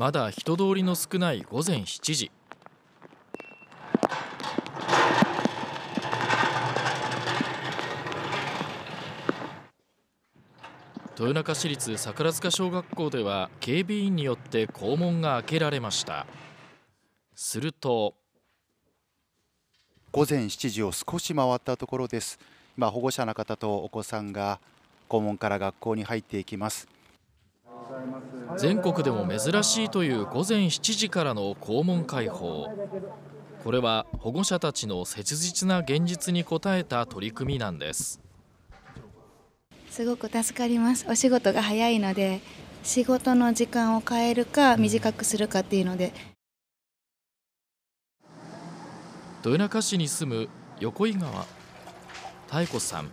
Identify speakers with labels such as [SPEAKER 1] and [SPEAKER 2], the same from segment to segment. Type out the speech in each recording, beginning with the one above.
[SPEAKER 1] まだ人通りの少ない午前7時豊中市立桜塚小学校では警備員によって校門が開けられました
[SPEAKER 2] すると午前7時を少し回ったところです今保護者の方とお子さんが校門から学校に入っていきます全国で
[SPEAKER 1] も珍しいという午前7時からの校門開放これは保護者たちの切実な現実に応えた取り組みなんですすごく助かりますお仕事が早いので仕事の時間を変えるか短くするかっていうので豊中市に住む横井川妙子さん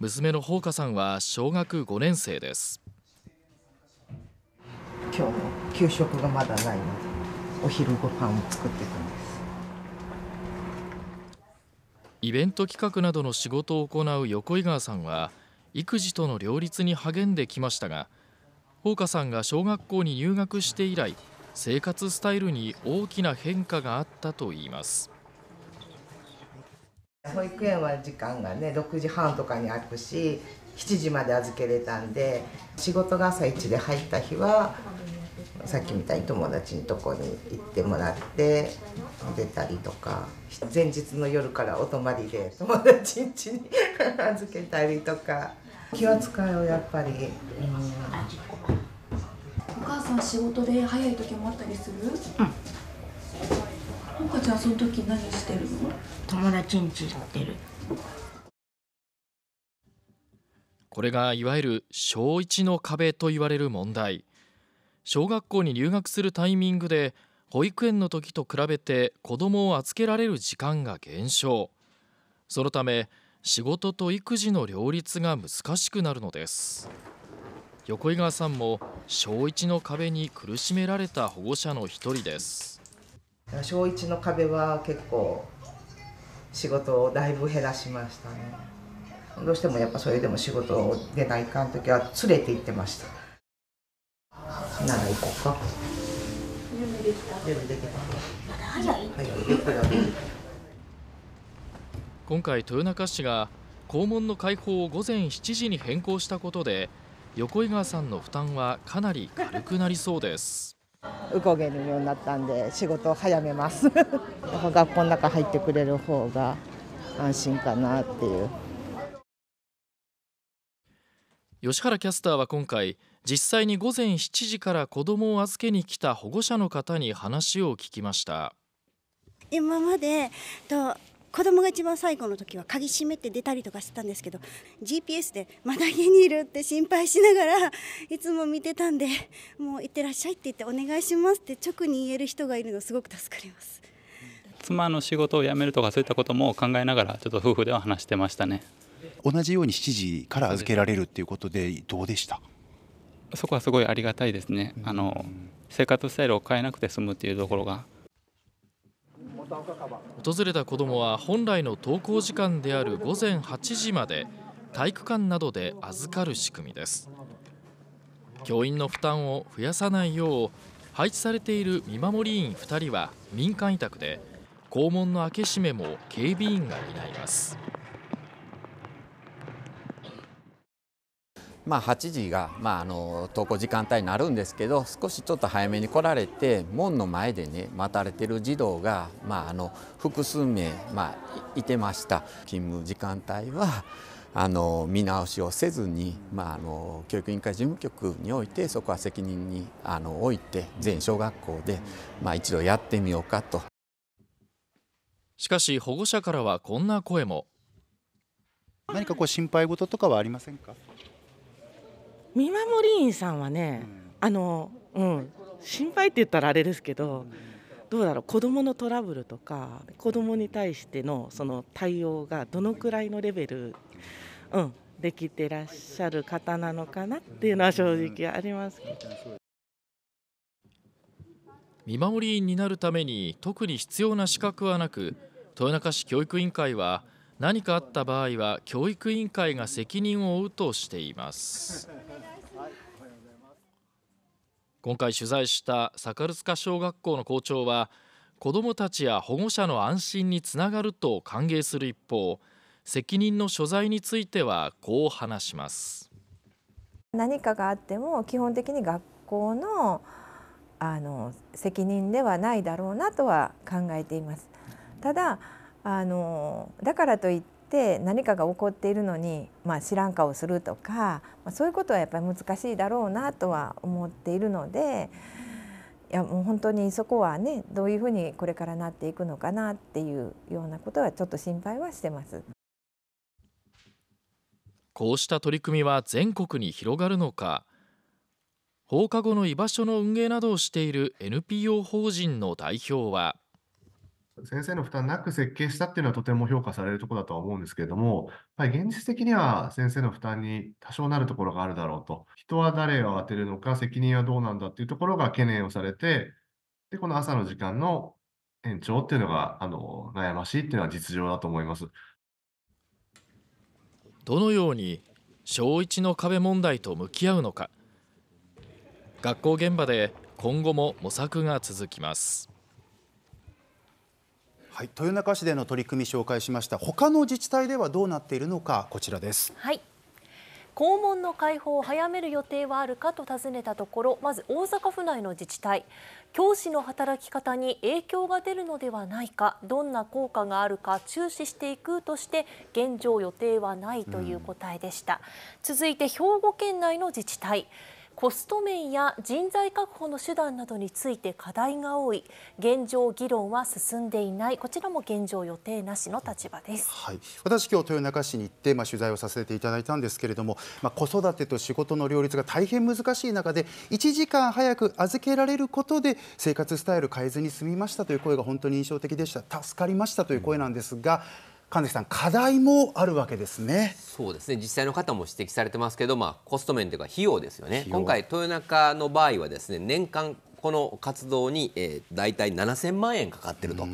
[SPEAKER 1] 娘の宝花さんは小学5年生です
[SPEAKER 2] 今日給食がまだないのでお昼ご飯を作ってい
[SPEAKER 1] くんですイベント企画などの仕事を行う横井川さんは育児との両立に励んできましたが宝花さんが小学校に入学して以来生活スタイルに大きな変化があったといいます。
[SPEAKER 2] 保育園は時間がね6時半とかに開くし7時まで預けれたんで仕事が朝一で入った日はさっきみたいに友達のとこに行ってもらって出たりとか前日の夜からお泊まりで友達ん家に預けたりとか気は使うやっぱり、うん、
[SPEAKER 1] お母さん仕事で早い時もあったりする、うんかちゃんその時何してるの
[SPEAKER 3] 友達に家行ってる
[SPEAKER 1] これがいわゆる小一の壁と言われる問題小学校に留学するタイミングで保育園の時と比べて子供を預けられる時間が減少そのため仕事と育児の両立が難しくなるのです横井川さんも小一の壁に苦しめられた保護者の一人です
[SPEAKER 2] 小1の壁は結構仕事をだいぶ減らしましたねどうしてもやっぱそれでも仕事を出ないかん時は連れて行ってましたなら行こうか準備できた準備できたまだ早い、はい、くり
[SPEAKER 1] 今回豊中市が校門の開放を午前7時に変更したことで横井川さんの負担はかなり軽くなりそうです
[SPEAKER 2] こげるようになったんで仕事を早めます 学校の中入ってくれる方が安心かなっていう
[SPEAKER 1] 吉原キャスターは今回実際に午前7時から子どもを預けに来た保護者の方に話を聞きました
[SPEAKER 3] 今までと子供が一番最後の時は鍵閉めて出たりとかしてたんですけど GPS でまだ家にいるって心配しながらいつも見てたんでもう行ってらっしゃいって言ってお願いしますって直に言える人がいるのすごく助かります。妻の仕事を辞めるとかそういったことも考えながらちょっと夫婦では話してましたね
[SPEAKER 2] 同じように7時から預けられるっていうことでどうでしたそこはすごい
[SPEAKER 1] ありがたいですね、あの生活スタイルを変えなくて済むっていうところが訪れた子どもは本来の登校時間である午前8時まで体育館などで預かる仕組みです教員の負担を増やさないよう配置されている見守り員2人は民間委託で校門の開け閉めも警備員が担います。まあ、8時が、まあ、あの登校時間帯になるんですけど少しちょっと早めに来られて門の前でね待たれてる児童が、まあ、あの複数名、まあ、いてました勤務時間帯はあの見直しをせずに、まあ、あの教育委員会事務局においてそこは責任にあの置いて全小学校で、まあ、一度やってみようかと。しかし保護者からはこんな声も
[SPEAKER 2] 何かこう心配事とかはありませんか見守り員さんはね、あの、うん、心配って言ったらあれですけど、どうだろう子どものト
[SPEAKER 1] ラブルとか子どもに対してのその対応がどのくらいのレベル、うん、できてらっしゃる方なのかなっていうのは正直あります。見守り員になるために特に必要な資格はなく豊中市教育委員会は何かあった場合は教育委員会が責任を負うとしています今回取材したサカルス塚小学校の校長は子どもたちや保護者の安心につながると歓迎する一方責任の所在についてはこう話します何かがあっても基本的に学校のあの責任ではないだろうなとは考えていますただあのだからといって何かが起こっているのに、まあ、知らん顔するとか、まあ、そういうことはやっぱり難しいだろうなとは思っているのでいやもう本当にそこはねどういうふうにこれからなっていくのかなっていうようなことはちょっと心配はしてます。こうした取り組みは全国に広がるのか放課後の居場所の運営などをしている NPO 法人の代表は。
[SPEAKER 3] 先生の負担なく設計したっていうのはとても評価されるところだとは思うんですけれども、やっぱり現実的には先生の負担に多少なるところがあるだろうと、人は誰を当てるのか、責任はどうなんだっていうところが懸念をされて、で、この朝の時間の延長っていうのがあの悩ましいっていうのは実情だと思います。
[SPEAKER 1] どのように小1の壁問題と向き合うのか学校現場で今後も模索が続きます。
[SPEAKER 2] はい、豊中市での取り組み紹介しました他の自治体ではどうなっているのかこちらです。
[SPEAKER 1] はい校門の開放を早める予定はあるかと尋ねたところまず大阪府内の自治体教師の働き方に影響が出るのではないかどんな効果があるか注視していくとして現状予定はないという答えでした、うん、続いて兵庫県内の自治体コスト面や人材確保の手段などについて課題が多い現状議論は進んでいないこちらも現状予定なしの立場です、は
[SPEAKER 2] い、私今日豊中市に行って、まあ、取材をさせていただいたんですけれども、まあ、子育てと仕事の両立が大変難しい中で1時間早く預けられることで生活スタイル変えずに済みましたという声が本当に印象的でした助かりましたという声なんですが、うん神崎さん、課題もあるわけですね。
[SPEAKER 3] そうですね。実際の方も指摘されてますけど、まあコスト面というか費用ですよね。今回豊中の場合はですね、年間この活動に、えー、大体7000万円かかってると。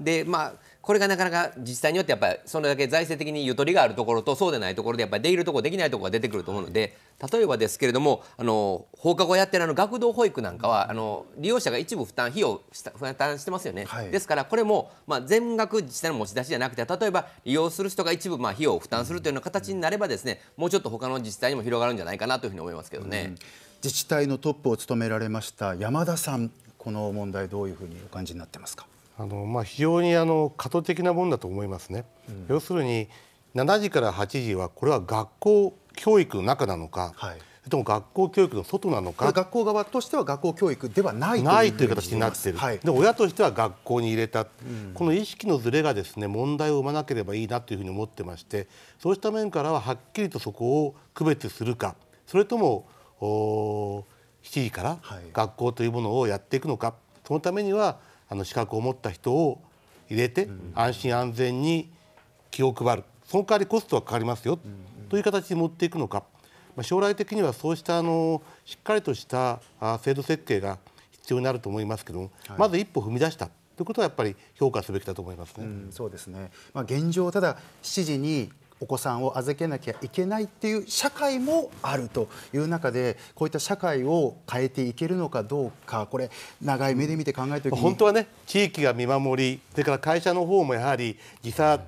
[SPEAKER 3] で、まあこれがなかなか自治体によってやっぱりそれだけ財政的にゆとりがあるところとそうでないところでやっぱりできるところできないところが出てくると思うので例えばですけれどもあの放課後やってるあの学童保育なんかはあの利用者が一部負担費用負担してますよね、はい、ですからこれも、まあ、全額自治体の持ち出しじゃなくて例えば利用する人が一部まあ費用を負担するというような形になればですねもうちょっと他の自治体にも広がるんじゃないかなというふうに思いますけどね。うん、自治体の
[SPEAKER 2] トップを務められました山田さんこの問題どういうふうにお感じになってますかあの
[SPEAKER 3] まあ、非常にあの過渡的なものだと思いますね。うん、要するに7時から8時はこれは学校教育の中なのか、はい、れも学校教育の外なのか学校側としては学校教育ではないないという形になっている、はい、で親としては学校に入れた、うん、この意識のずれがですね問題を生まなければいいなというふうに思ってましてそうした面からははっきりとそこを区別するかそれともお7時から学校というものをやっていくのか、はい、そのためにはあの資格を持った人を入れて安心安全に気を配るその代わりコストはかかりますよという形に持っていくのか、まあ、将来的にはそうしたあのしっかりとした制度設計が必要になると思いますけども、はい、まず一歩踏み出したということはやっぱり評価すべきだと思いますね。うん、そうですね。まあ現状ただ7時にお子さんを
[SPEAKER 2] 預けなきゃいけないっていう社会もあるという中でこういった社会を
[SPEAKER 3] 変えていけるのかどうかこれ長い目で見て考えて本当はね地域が見守りそれから会社の方もやはり自殺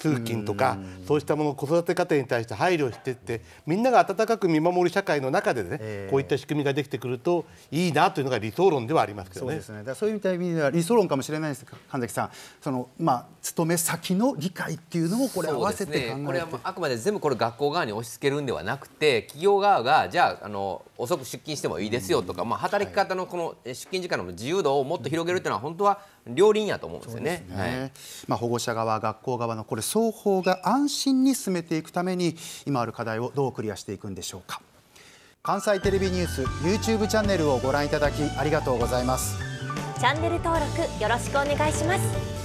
[SPEAKER 3] 通勤とかそうしたものを子育て家庭に対して配慮してってみんなが温かく見守る社会の中でね、えー、こういった仕組みができてくるといいなというのが理想論ではありますけどね。そう、ね、そういう意
[SPEAKER 2] 味では理想論かもしれないです神崎さんその、まあ、勤め先の理解っていうのもこれ合わせて考えて、ね、これは
[SPEAKER 3] あくまで全部これ学校側に押し付けるんではなくて企業側がじゃああの遅く出勤してもいいですよとか、まあ、働き方のこの出勤時間の自由度をもっと広げるというのは本当は両輪やと思うんですよね、ね、はい、
[SPEAKER 2] まあ、保護者側学校側のこれ双方が安心に進めていくために今ある課題をどうクリアしていくんでしょうか関西テレビニュース YouTube チャンネルをご覧いただきありがとうございます
[SPEAKER 3] チャンネル登録よろしくお願いします